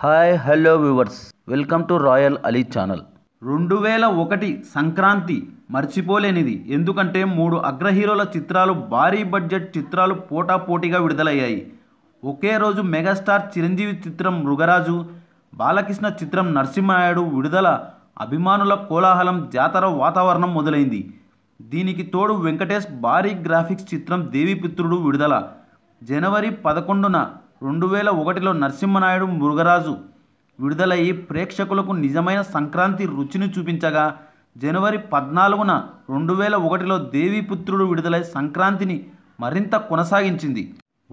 hi hello viewers welcome to Royal Ali channel రెండు వేల ఒకటి సంక్రాంతి మర్చిపోలేనిది ఎందుకంటే మూడు అగ్రహీరోల చిత్రాలు భారీ బడ్జెట్ చిత్రాలు పోటాపోటీగా విడుదలయ్యాయి ఒకే రోజు మెగాస్టార్ చిరంజీవి చిత్రం మృగరాజు బాలకృష్ణ చిత్రం నరసింహనాయుడు విడుదల అభిమానుల కోలాహలం జాతర వాతావరణం మొదలైంది దీనికి తోడు వెంకటేష్ భారీ గ్రాఫిక్స్ చిత్రం దేవిపుత్రుడు విడుదల జనవరి పదకొండున రెండు వేల ఒకటిలో నరసింహనాయుడు మురుగరాజు విడుదలయ్యి ప్రేక్షకులకు నిజమైన సంక్రాంతి రుచిని చూపించగా జనవరి పద్నాలుగున రెండు వేల ఒకటిలో దేవిపుత్రుడు విడుదలై సంక్రాంతిని మరింత కొనసాగించింది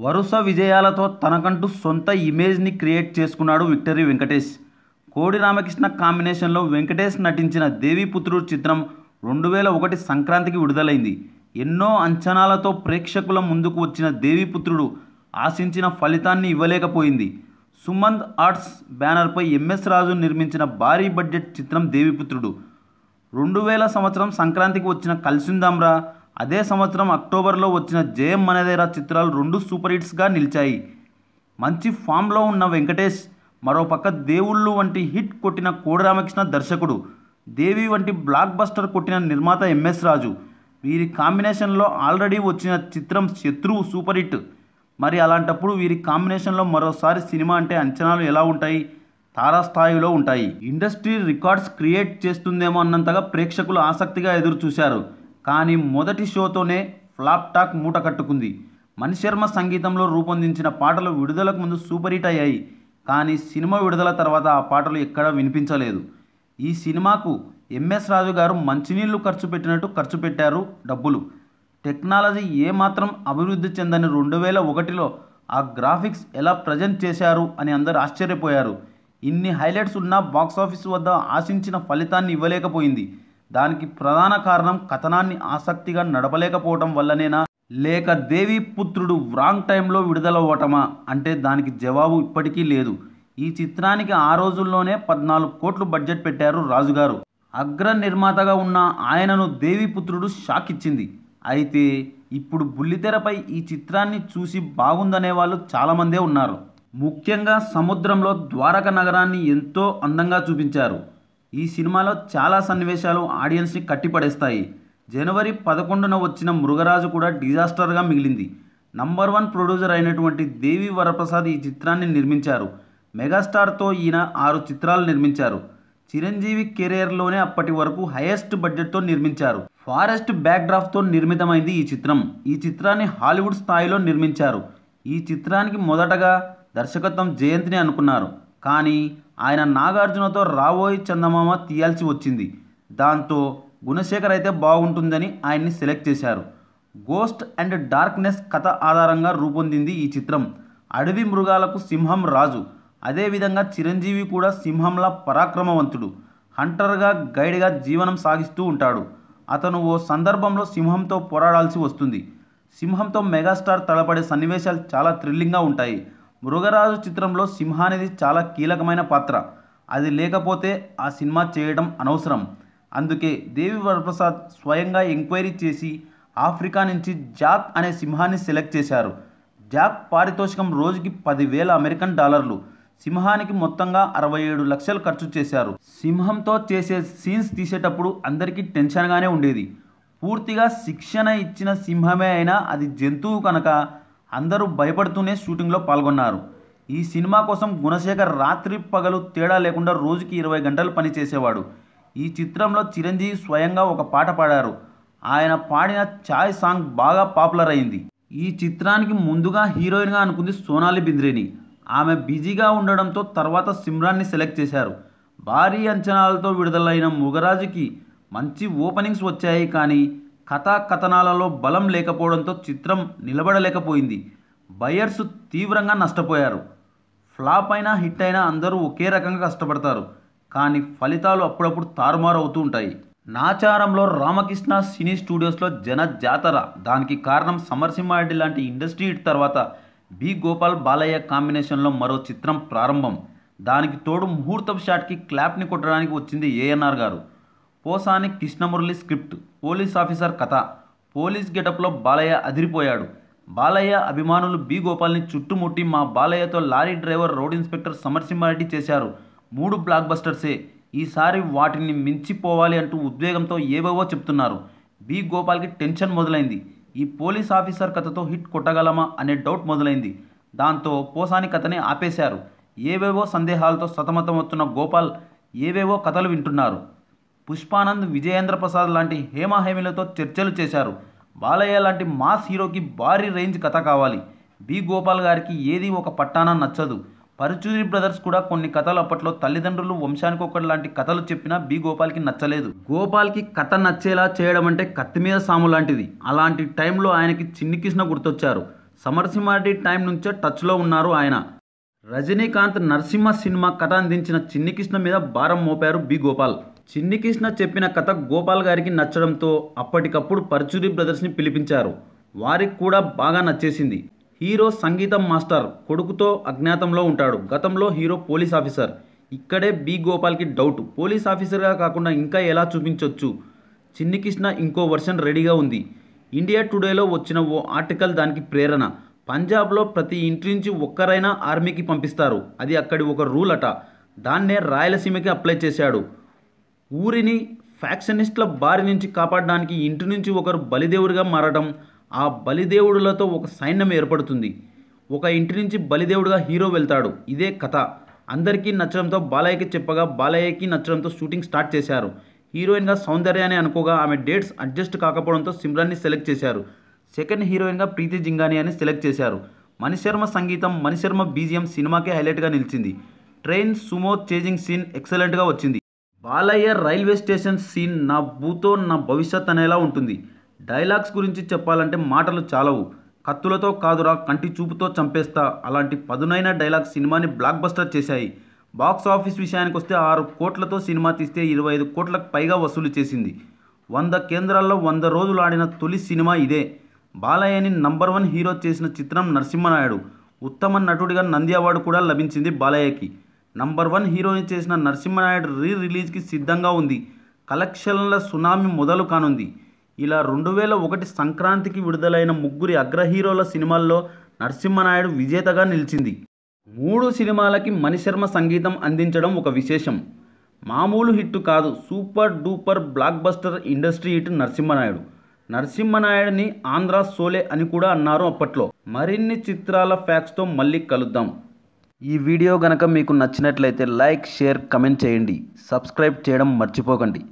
వరుస విజయాలతో తనకంటూ సొంత ఇమేజ్ని క్రియేట్ చేసుకున్నాడు విక్టరీ వెంకటేష్ కోడి రామకృష్ణ కాంబినేషన్లో వెంకటేష్ నటించిన దేవిపుత్రుడు చిత్రం రెండు వేల ఒకటి సంక్రాంతికి విడుదలైంది ఎన్నో అంచనాలతో ప్రేక్షకుల ముందుకు వచ్చిన దేవిపుత్రుడు ఆశించిన ఫలితాన్ని ఇవ్వలేకపోయింది సుమంత్ ఆర్ట్స్ బ్యానర్పై ఎంఎస్ రాజు నిర్మించిన భారీ బడ్జెట్ చిత్రం దేవిపుత్రుడు రెండు వేల సంవత్సరం సంక్రాంతికి వచ్చిన కలిసిందాంరా అదే సంవత్సరం అక్టోబర్లో వచ్చిన జయం మనదేరా చిత్రాలు రెండు సూపర్ హిట్స్గా నిలిచాయి మంచి ఫామ్లో ఉన్న వెంకటేష్ మరోపక్క దేవుళ్ళు వంటి హిట్ కొట్టిన కోడిరామకృష్ణ దర్శకుడు దేవి వంటి బ్లాక్ బస్టర్ కొట్టిన నిర్మాత ఎంఎస్ రాజు వీరి కాంబినేషన్లో ఆల్రెడీ వచ్చిన చిత్రం శత్రువు సూపర్ హిట్ మరి అలాంటప్పుడు వీరి కాంబినేషన్లో మరోసారి సినిమా అంటే అంచనాలు ఎలా ఉంటాయి తారాస్థాయిలో ఉంటాయి ఇండస్ట్రీ రికార్డ్స్ క్రియేట్ చేస్తుందేమో అన్నంతగా ప్రేక్షకులు ఆసక్తిగా ఎదురు చూశారు కానీ మొదటి షోతోనే ఫ్లాప్ టాక్ మూట కట్టుకుంది మణిశర్మ సంగీతంలో రూపొందించిన పాటలు విడుదలకు ముందు సూపర్ హిట్ అయ్యాయి కానీ సినిమా విడుదల తర్వాత ఆ పాటలు ఎక్కడా వినిపించలేదు ఈ సినిమాకు ఎంఎస్ రాజు గారు మంచినీళ్లు ఖర్చు పెట్టినట్టు ఖర్చు పెట్టారు డబ్బులు టెక్నాలజీ ఏమాత్రం అభివృద్ధి చెందని రెండు వేల ఒకటిలో ఆ గ్రాఫిక్స్ ఎలా ప్రజెంట్ చేశారు అని అందరు ఆశ్చర్యపోయారు ఇన్ని హైలైట్స్ ఉన్న బాక్సాఫీస్ వద్ద ఆశించిన ఫలితాన్ని ఇవ్వలేకపోయింది దానికి ప్రధాన కారణం కథనాన్ని ఆసక్తిగా నడపలేకపోవటం వల్లనేనా లేక దేవి పుత్రుడు రాంగ్ టైంలో విడుదలవ్వటమా అంటే దానికి జవాబు ఇప్పటికీ లేదు ఈ చిత్రానికి ఆ రోజుల్లోనే పద్నాలుగు కోట్లు బడ్జెట్ పెట్టారు రాజుగారు అగ్ర నిర్మాతగా ఉన్న ఆయనను దేవిపుత్రుడు షాక్ ఇచ్చింది అయితే ఇప్పుడు బుల్లితెరపై ఈ చిత్రాన్ని చూసి బాగుందనే వాళ్ళు చాలామందే ఉన్నారు ముఖ్యంగా సముద్రంలో ద్వారక నగరాన్ని ఎంతో అందంగా చూపించారు ఈ సినిమాలో చాలా సన్నివేశాలు ఆడియన్స్ని కట్టిపడేస్తాయి జనవరి పదకొండున వచ్చిన మృగరాజు కూడా డిజాస్టర్గా మిగిలింది నంబర్ వన్ ప్రొడ్యూసర్ అయినటువంటి దేవి వరప్రసాద్ ఈ చిత్రాన్ని నిర్మించారు మెగాస్టార్తో ఈయన ఆరు చిత్రాలు నిర్మించారు చిరంజీవి కెరీర్లోనే అప్పటి వరకు హయెస్ట్ బడ్జెట్తో నిర్మించారు ఫారెస్ట్ బ్యాక్డ్రాప్తో నిర్మితమైంది ఈ చిత్రం ఈ చిత్రాన్ని హాలీవుడ్ స్థాయిలో నిర్మించారు ఈ చిత్రానికి మొదటగా దర్శకత్వం జయంతిని అనుకున్నారు కానీ ఆయన నాగార్జునతో రాబోయి చందమామ తీయాల్సి వచ్చింది దాంతో గుణశేఖర్ అయితే బాగుంటుందని ఆయన్ని సెలెక్ట్ చేశారు గోస్ట్ అండ్ డార్క్నెస్ కథ ఆధారంగా రూపొందింది ఈ చిత్రం అడవి మృగాలకు సింహం రాజు అదేవిధంగా చిరంజీవి కూడా సింహంలా పరాక్రమవంతుడు హంటర్గా గైడ్గా జీవనం సాగిస్తూ ఉంటాడు అతను ఓ సందర్భంలో సింహంతో పోరాడాల్సి వస్తుంది సింహంతో మెగాస్టార్ తలపడే సన్నివేశాలు చాలా థ్రిల్లింగ్గా ఉంటాయి మృగరాజు చిత్రంలో సింహానిది చాలా కీలకమైన పాత్ర అది లేకపోతే ఆ సినిమా చేయడం అనవసరం అందుకే దేవి వరప్రసాద్ స్వయంగా ఎంక్వైరీ చేసి ఆఫ్రికా నుంచి జాక్ అనే సింహాన్ని సెలెక్ట్ చేశారు జాక్ పారితోషికం రోజుకి పదివేల అమెరికన్ డాలర్లు సింహానికి మొత్తంగా అరవై ఏడు లక్షలు ఖర్చు చేశారు సింహంతో చేసే సీన్స్ తీసేటప్పుడు అందరికీ టెన్షన్గానే ఉండేది పూర్తిగా శిక్షణ ఇచ్చిన సింహమే అయినా అది జంతువు కనుక అందరూ భయపడుతూనే షూటింగ్లో పాల్గొన్నారు ఈ సినిమా కోసం గుణశేఖర్ రాత్రి పగలు తేడా లేకుండా రోజుకి ఇరవై గంటలు పనిచేసేవాడు ఈ చిత్రంలో చిరంజీవి స్వయంగా ఒక పాట పాడారు ఆయన పాడిన ఛాయ్ సాంగ్ బాగా పాపులర్ అయింది ఈ చిత్రానికి ముందుగా హీరోయిన్గా అనుకుంది సోనాలి బింద్రేని ఆమె బిజీగా ఉండడంతో తర్వాత సిమ్రాన్ని సెలెక్ట్ చేశారు భారీ అంచనాలతో విడుదలైన మొగరాజుకి మంచి ఓపెనింగ్స్ వచ్చాయి కానీ కథాకథనాలలో బలం లేకపోవడంతో చిత్రం నిలబడలేకపోయింది బయర్స్ తీవ్రంగా నష్టపోయారు ఫ్లాప్ అయినా హిట్ అయినా అందరూ ఒకే రకంగా కష్టపడతారు కానీ ఫలితాలు అప్పుడప్పుడు తారుమారు అవుతూ ఉంటాయి నాచారంలో రామకృష్ణ సినీ స్టూడియోస్లో జన జాతర దానికి కారణం సమర్సింహారెడ్డి లాంటి ఇండస్ట్రీ హిట్ తర్వాత బి గోపాల్ బాలయ్య కాంబినేషన్లో మరో చిత్రం ప్రారంభం దానికి తోడు ముహూర్తం షాట్కి క్లాప్ని కొట్టడానికి వచ్చింది ఏఎన్ఆర్ గారు Posani Krishnamurali script police officer కథ పోలీస్ గెటప్లో బాలయ్య అదిరిపోయాడు బాలయ్య అభిమానులు బి గోపాల్ని చుట్టుముట్టి మా బాలయ్యతో lorry driver road inspector Samarasimha Reddy చేశారు మూడు బ్లాక్ బస్టర్సే ఈసారి వాటిని మించిపోవాలి అంటూ ఉద్వేగంతో ఏవేవో చెప్తున్నారు బి గోపాల్కి టెన్షన్ మొదలైంది ఈ పోలీస్ ఆఫీసర్ కథతో హిట్ కొట్టగలమా అనే డౌట్ మొదలైంది దాంతో పోసాని కథని ఆపేశారు ఏవేవో సందేహాలతో సతమతమవుతున్న గోపాల్ ఏవేవో కథలు వింటున్నారు పుష్పానంద్ విజయేంద్ర ప్రసాద్ లాంటి హేమహేమిలతో చర్చలు చేశారు బాలయ్య లాంటి మాస్ హీరోకి భారీ రేంజ్ కథ కావాలి బి గోపాల్ గారికి ఏది ఒక పట్టాన నచ్చదు పరుచూరి బ్రదర్స్ కూడా కొన్ని కథలు అప్పట్లో తల్లిదండ్రులు వంశానికి ఒకటి లాంటి కథలు చెప్పినా బి గోపాల్కి నచ్చలేదు గోపాల్కి కథ నచ్చేలా చేయడం అంటే కత్తి మీద సాము లాంటిది అలాంటి టైంలో ఆయనకి చిన్ని కృష్ణ గుర్తొచ్చారు సమరసింహారెడ్డి టైం నుంచే టచ్లో ఉన్నారు ఆయన రజనీకాంత్ నరసింహ సినిమా కథ అందించిన చిన్ని కృష్ణ మీద భారం మోపారు బి గోపాల్ చిన్ని కృష్ణ చెప్పిన కథ గోపాల్ గారికి నచ్చడంతో అప్పటికప్పుడు పరుచూరి బ్రదర్స్ని పిలిపించారు వారికి కూడా బాగా నచ్చేసింది హీరో సంగీతం మాస్టర్ కొడుకుతో అజ్ఞాతంలో ఉంటాడు గతంలో హీరో పోలీస్ ఆఫీసర్ ఇక్కడే బి గోపాల్కి డౌట్ పోలీస్ ఆఫీసర్గా కాకుండా ఇంకా ఎలా చూపించవచ్చు చిన్ని కృష్ణ ఇంకో వర్షన్ రెడీగా ఉంది ఇండియా టుడేలో వచ్చిన ఓ ఆర్టికల్ దానికి ప్రేరణ పంజాబ్లో ప్రతి ఇంటి నుంచి ఒక్కరైనా ఆర్మీకి పంపిస్తారు అది అక్కడి ఒక రూల్ అట దాన్నే రాయలసీమకి అప్లై చేశాడు ఊరిని ఫ్యాక్షనిస్టుల బారి నుంచి కాపాడడానికి ఇంటి నుంచి ఒకరు బలిదేవుడిగా మారడం ఆ బలిదేవుడులతో ఒక సైన్యం ఏర్పడుతుంది ఒక ఇంటి నుంచి బలిదేవుడుగా హీరో వెళ్తాడు ఇదే కథ అందరికీ నచ్చడంతో బాలయ్యకి చెప్పగా బాలయ్యకి నచ్చడంతో షూటింగ్ స్టార్ట్ చేశారు హీరోయిన్గా సౌందర్య అని అనుకోగా ఆమె డేట్స్ అడ్జస్ట్ కాకపోవడంతో సిమ్రాన్ని సెలెక్ట్ చేశారు సెకండ్ హీరోయిన్గా ప్రీతి జింగాని అని సెలెక్ట్ చేశారు మణిశర్మ సంగీతం మణిశర్మ బీజిఎం సినిమాకే హైలైట్గా నిలిచింది ట్రైన్ సుమో చేజింగ్ సీన్ ఎక్సలెంట్గా వచ్చింది బాలయ్య రైల్వే స్టేషన్ సీన్ నా భూతో నా భవిష్యత్ అనేలా ఉంటుంది డైలాగ్స్ గురించి చెప్పాలంటే మాటలు చాలవు కత్తులతో కాదురా కంటి చూపుతో చంపేస్తా అలాంటి పదునైన డైలాగ్స్ సినిమాని బ్లాక్ బస్టర్ చేశాయి బాక్స్ ఆఫీస్ విషయానికి వస్తే ఆరు కోట్లతో సినిమా తీస్తే ఇరవై ఐదు కోట్లకు పైగా వసూలు చేసింది వంద కేంద్రాల్లో వంద రోజులు ఆడిన తొలి సినిమా ఇదే బాలయ్యని నంబర్ వన్ హీరో చేసిన చిత్రం నరసింహనాయుడు ఉత్తమ నటుడిగా నంది అవార్డు కూడా లభించింది బాలయ్యకి నంబర్ వన్ హీరోని చేసిన నరసింహనాయుడు రీ రిలీజ్కి సిద్ధంగా ఉంది కలెక్షన్ల సునామీ మొదలు కానుంది ఇలా రెండు వేల ఒకటి సంక్రాంతికి విడుదలైన ముగ్గురి అగ్ర హీరోల సినిమాల్లో నరసింహనాయుడు విజేతగా నిలిచింది మూడు సినిమాలకి మణిశర్మ సంగీతం అందించడం ఒక విశేషం మామూలు హిట్ కాదు super duper blockbuster industry hit Narasimhanaidu నరసింహనాయుడిని ఆంధ్ర సోలే అని కూడా అన్నారు అప్పట్లో మరిన్ని చిత్రాల ఫ్యాక్స్తో మళ్ళీ కలుద్దాం ఈ వీడియో గనక మీకు నచ్చినట్లయితే లైక్ షేర్ కమెంట్ చేయండి సబ్స్క్రైబ్ చేయడం మర్చిపోకండి